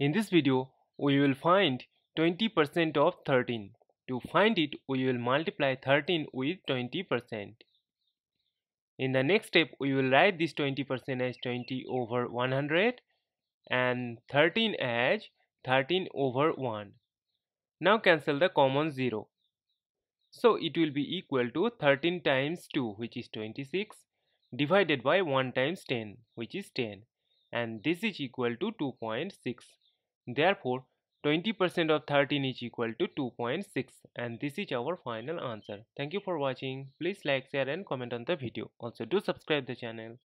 In this video, we will find 20% of 13. To find it, we will multiply 13 with 20%. In the next step, we will write this 20% as 20 over 100 and 13 as 13 over 1. Now cancel the common 0. So it will be equal to 13 times 2 which is 26 divided by 1 times 10 which is 10 and this is equal to 2.6 Therefore, 20% of 13 is equal to 2.6 and this is our final answer. Thank you for watching. Please like, share and comment on the video. Also do subscribe the channel.